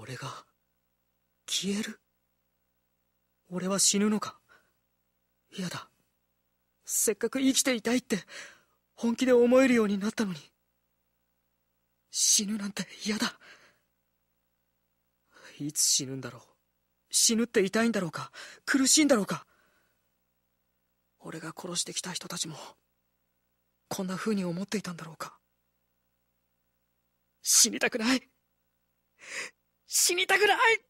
俺が消える俺は死ぬのか嫌だせっかく生きていたいって本気で思えるようになったのに死ぬなんて嫌だいつ死ぬんだろう死ぬって痛いんだろうか苦しいんだろうか俺が殺してきた人たちもこんな風に思っていたんだろうか死にたくない死にたくない